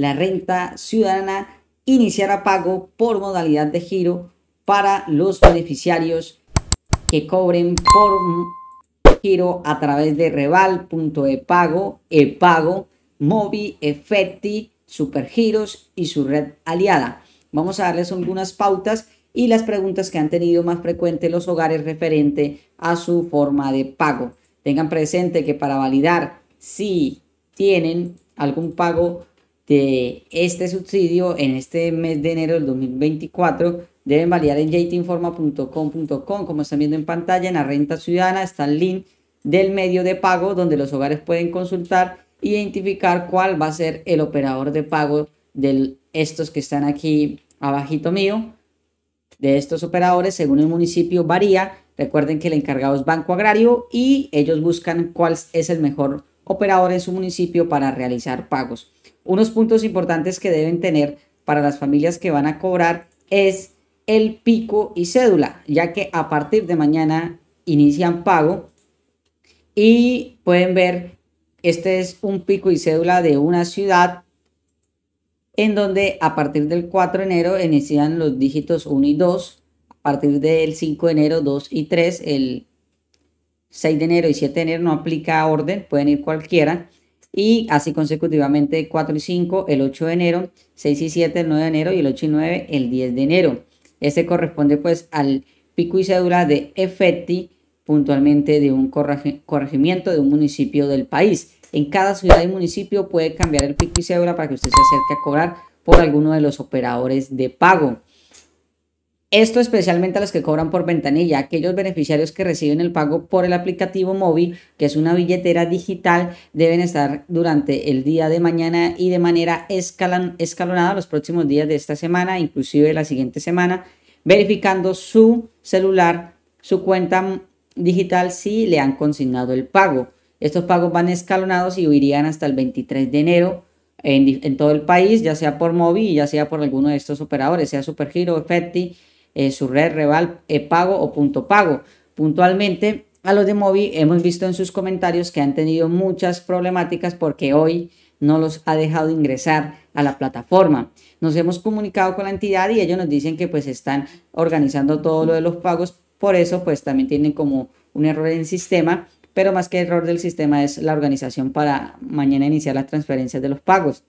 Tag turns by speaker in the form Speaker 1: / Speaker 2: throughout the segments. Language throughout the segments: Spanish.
Speaker 1: la renta ciudadana iniciará pago por modalidad de giro para los beneficiarios que cobren por giro a través de Reval.epago, epago, Mobi, Efecti, Supergiros y su red aliada. Vamos a darles algunas pautas y las preguntas que han tenido más frecuente los hogares referente a su forma de pago. Tengan presente que para validar si tienen algún pago de este subsidio en este mes de enero del 2024 deben validar en jtinforma.com.com. Como están viendo en pantalla, en la renta ciudadana está el link del medio de pago donde los hogares pueden consultar e identificar cuál va a ser el operador de pago de estos que están aquí abajito mío. De estos operadores, según el municipio, varía. Recuerden que el encargado es Banco Agrario y ellos buscan cuál es el mejor operador en su municipio para realizar pagos unos puntos importantes que deben tener para las familias que van a cobrar es el pico y cédula, ya que a partir de mañana inician pago y pueden ver, este es un pico y cédula de una ciudad en donde a partir del 4 de enero inician los dígitos 1 y 2, a partir del 5 de enero 2 y 3, el 6 de enero y 7 de enero no aplica orden, pueden ir cualquiera y así consecutivamente 4 y 5 el 8 de enero, 6 y 7 el 9 de enero y el 8 y 9 el 10 de enero. Este corresponde pues al pico y cédula de EFETI puntualmente de un corregimiento de un municipio del país. En cada ciudad y municipio puede cambiar el pico y cédula para que usted se acerque a cobrar por alguno de los operadores de pago. Esto especialmente a los que cobran por ventanilla, aquellos beneficiarios que reciben el pago por el aplicativo móvil, que es una billetera digital, deben estar durante el día de mañana y de manera escalonada los próximos días de esta semana, inclusive la siguiente semana, verificando su celular, su cuenta digital si le han consignado el pago. Estos pagos van escalonados y irían hasta el 23 de enero en, todo el país, ya sea por móvil, ya sea por alguno de estos operadores, sea Supergiro, Fetti. Eh, su red, Reval, e pago o punto pago. Puntualmente, a los de Mobi hemos visto en sus comentarios que han tenido muchas problemáticas porque hoy no los ha dejado ingresar a la plataforma. Nos hemos comunicado con la entidad y ellos nos dicen que pues están organizando todo lo de los pagos, por eso pues también tienen como un error en el sistema, pero más que error del sistema es la organización para mañana iniciar las transferencias de los pagos.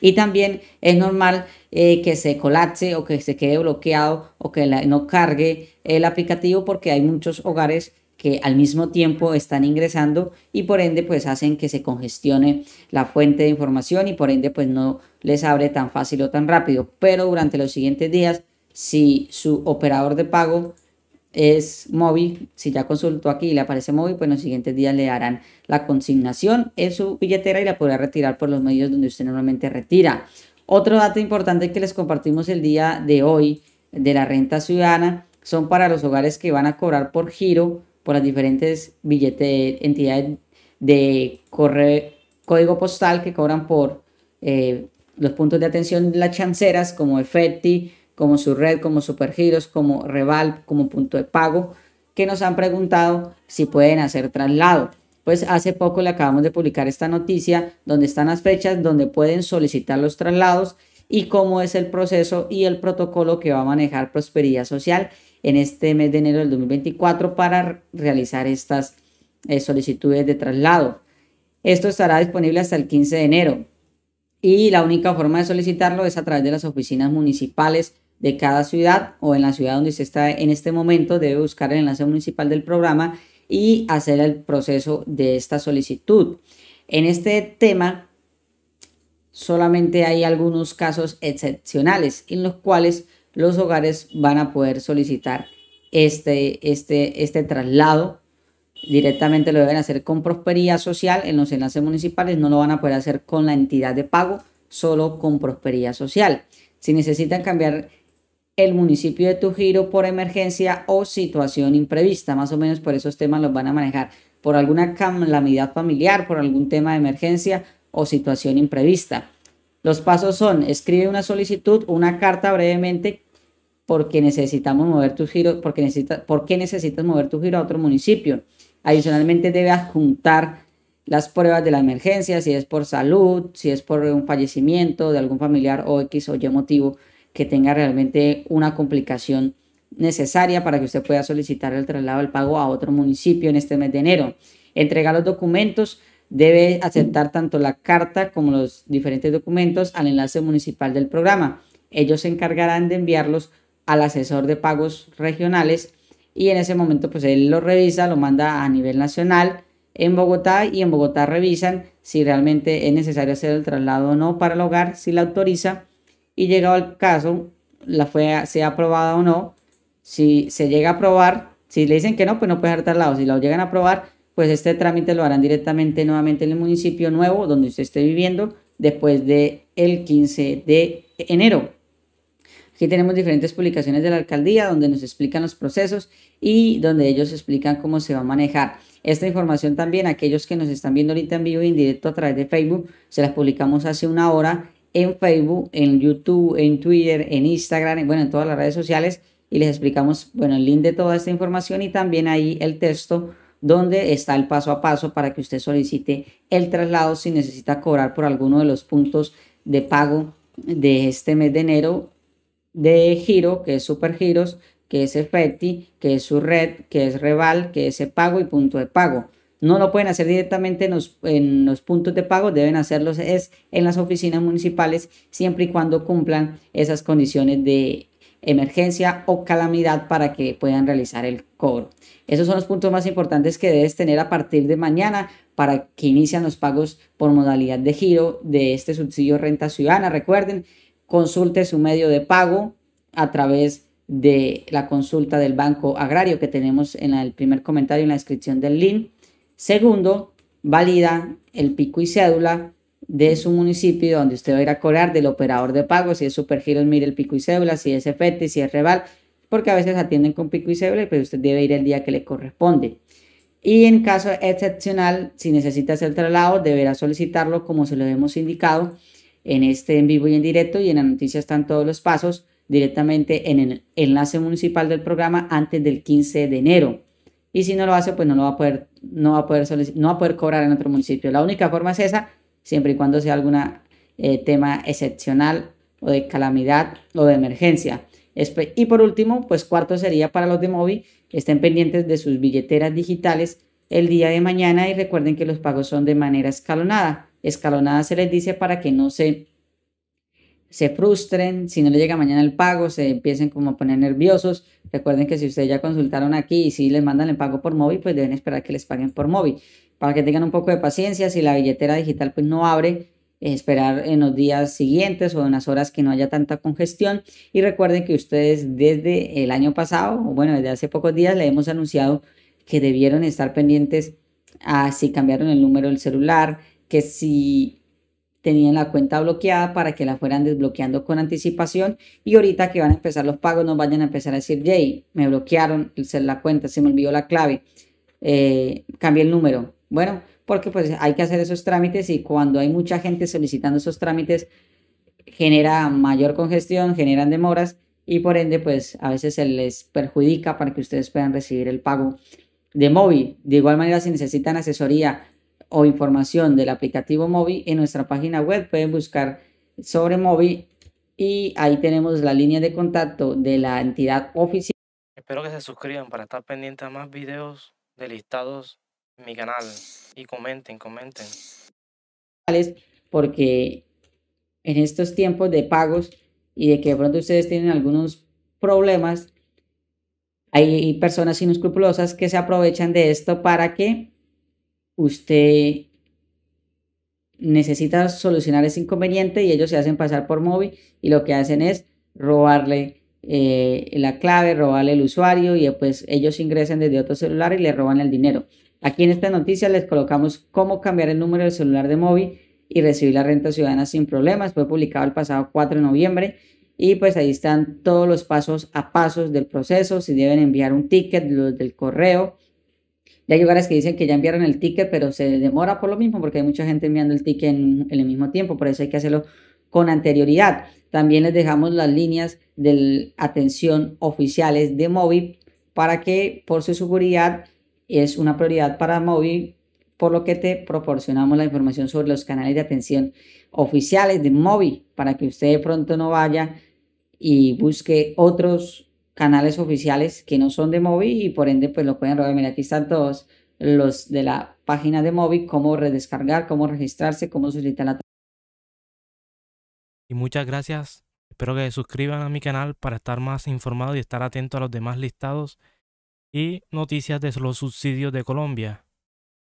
Speaker 1: Y también es normal eh, que se colapse o que se quede bloqueado o que no cargue el aplicativo porque hay muchos hogares que al mismo tiempo están ingresando y por ende pues hacen que se congestione la fuente de información y por ende pues no les abre tan fácil o tan rápido. Pero durante los siguientes días, si su operador de pago es móvil, si ya consultó aquí y le aparece móvil, pues en los siguientes días le harán la consignación en su billetera y la podrá retirar por los medios donde usted normalmente retira. Otro dato importante que les compartimos el día de hoy de la renta ciudadana son para los hogares que van a cobrar por giro por las diferentes billetes, entidades de código postal que cobran por eh, los puntos de atención de las chanceras como Efecti, como su red, como Supergiros, como Reval, como punto de pago, que nos han preguntado si pueden hacer traslado. Pues hace poco le acabamos de publicar esta noticia donde están las fechas donde pueden solicitar los traslados y cómo es el proceso y el protocolo que va a manejar Prosperidad Social en este mes de enero del 2024 para realizar estas eh, solicitudes de traslado. Esto estará disponible hasta el 15 de enero y la única forma de solicitarlo es a través de las oficinas municipales de cada ciudad o en la ciudad donde se está en este momento, debe buscar el enlace municipal del programa y hacer el proceso de esta solicitud. En este tema solamente hay algunos casos excepcionales en los cuales los hogares van a poder solicitar este, este, este traslado. Directamente lo deben hacer con Prosperidad Social en los enlaces municipales, no lo van a poder hacer con la entidad de pago, solo con Prosperidad Social. Si necesitan cambiar el municipio de tu giro por emergencia o situación imprevista. Más o menos por esos temas los van a manejar. Por alguna calamidad familiar, por algún tema de emergencia o situación imprevista. Los pasos son, escribe una solicitud, una carta brevemente porque necesitamos mover tu giro, porque necesita, por qué necesitas mover tu giro a otro municipio. Adicionalmente debe adjuntar las pruebas de la emergencia, si es por salud, si es por un fallecimiento de algún familiar o X o Y motivo que tenga realmente una complicación necesaria para que usted pueda solicitar el traslado del pago a otro municipio en este mes de enero. Entrega los documentos, debe aceptar tanto la carta como los diferentes documentos al enlace municipal del programa. Ellos se encargarán de enviarlos al asesor de pagos regionales y en ese momento pues él lo revisa, lo manda a nivel nacional en Bogotá y en Bogotá revisan si realmente es necesario hacer el traslado o no para el hogar, si la autoriza y llegado el caso, la fue, sea aprobada o no, si se llega a aprobar, si le dicen que no, pues no puede estar lado. Si lo llegan a aprobar, pues este trámite lo harán directamente nuevamente en el municipio nuevo donde usted esté viviendo después de el 15 de enero. Aquí tenemos diferentes publicaciones de la alcaldía donde nos explican los procesos y donde ellos explican cómo se va a manejar. Esta información también, aquellos que nos están viendo ahorita en vivo y en directo a través de Facebook, se las publicamos hace una hora en Facebook, en YouTube, en Twitter, en Instagram, en, bueno, en todas las redes sociales y les explicamos, bueno, el link de toda esta información y también ahí el texto donde está el paso a paso para que usted solicite el traslado si necesita cobrar por alguno de los puntos de pago de este mes de enero de Giro, que es Giros, que es Efecti, que es su red que es Reval, que es Pago y Punto de Pago no lo pueden hacer directamente en los, puntos de pago, deben hacerlos es en las oficinas municipales siempre y cuando cumplan esas condiciones de emergencia o calamidad para que puedan realizar el cobro. Esos son los puntos más importantes que debes tener a partir de mañana para que inician los pagos por modalidad de giro de este subsidio renta ciudadana. Recuerden, consulte su medio de pago a través de la consulta del Banco Agrario que tenemos en el primer comentario en la descripción del link Segundo, valida el pico y cédula de su municipio donde usted va a ir a cobrar del operador de pago, si es Supergiros, mire el pico y cédula, si es EFETE, si es Reval, porque a veces atienden con pico y cédula, pero usted debe ir el día que le corresponde. Y en caso excepcional, si necesita hacer traslado, deberá solicitarlo como se lo hemos indicado en este en vivo y en directo y en la noticia están todos los pasos directamente en el enlace municipal del programa antes del 15 de enero y si no lo hace, pues no lo va a poder, no va a poder, no va a poder cobrar en otro municipio. La única forma es esa, siempre y cuando sea algún eh, tema excepcional o de calamidad o de emergencia. Y por último, pues cuarto sería para los de que estén pendientes de sus billeteras digitales el día de mañana y recuerden que los pagos son de manera escalonada. Escalonada se les dice para que no se se frustren, si no le llega mañana el pago, se empiecen como a poner nerviosos. Recuerden que si ustedes ya consultaron aquí y si les mandan el pago por móvil, pues deben esperar que les paguen por móvil. Para que tengan un poco de paciencia, si la billetera digital pues no abre, eh, esperar en los días siguientes o en las horas que no haya tanta congestión. Y recuerden que ustedes desde el año pasado, o bueno, desde hace pocos días, le hemos anunciado que debieron estar pendientes a si cambiaron el número del celular, que si tenían la cuenta bloqueada para que la fueran desbloqueando con anticipación y ahorita que van a empezar los pagos no vayan a empezar a decir, Jay, me bloquearon la cuenta, se me olvidó la clave, eh, el número. Bueno, porque pues hay que hacer esos trámites y cuando hay mucha gente solicitando esos trámites genera mayor congestión, generan demoras y por ende pues a veces se les perjudica para que ustedes puedan recibir el pago de móvil. De igual manera si necesitan asesoría o información del aplicativo móvil en nuestra página web. Pueden buscar sobre móvil y ahí tenemos la línea de contacto de la entidad oficial. Espero que se suscriban para estar pendientes a más videos de listados en mi canal y comenten, comenten. Porque en estos tiempos de pagos y de que de pronto ustedes tienen algunos problemas, hay personas inescrupulosas que se aprovechan de esto para que usted necesita solucionar ese inconveniente y ellos se hacen pasar por móvil y lo que hacen es robarle eh, la clave, robarle el usuario y eh, pues ellos ingresan desde otro celular y le roban el dinero. Aquí en esta noticia les colocamos cómo cambiar el número del celular de móvil y recibir la renta ciudadana sin problemas. Fue publicado el pasado 4 de noviembre y pues ahí están todos los pasos a pasos del proceso, si deben enviar un ticket, los del correo, ya hay lugares que dicen que ya enviaron el ticket, pero se demora por lo mismo porque hay mucha gente enviando el ticket en, el mismo tiempo, por eso hay que hacerlo con anterioridad. También les dejamos las líneas de atención oficiales de móvil para que por su seguridad es una prioridad para móvil, por lo que te proporcionamos la información sobre los canales de atención oficiales de móvil para que usted de pronto no vaya y busque otros canales oficiales que no son de móvil y por ende pues lo pueden robar. Mira, aquí están todos los de la página de móvil, cómo redescargar, cómo registrarse, cómo solicitar la... Y muchas gracias. Espero que se suscriban a mi canal para estar más informado y estar atento a los demás listados y noticias de los subsidios de Colombia.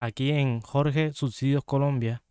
Speaker 1: Aquí en Jorge Subsidios Colombia.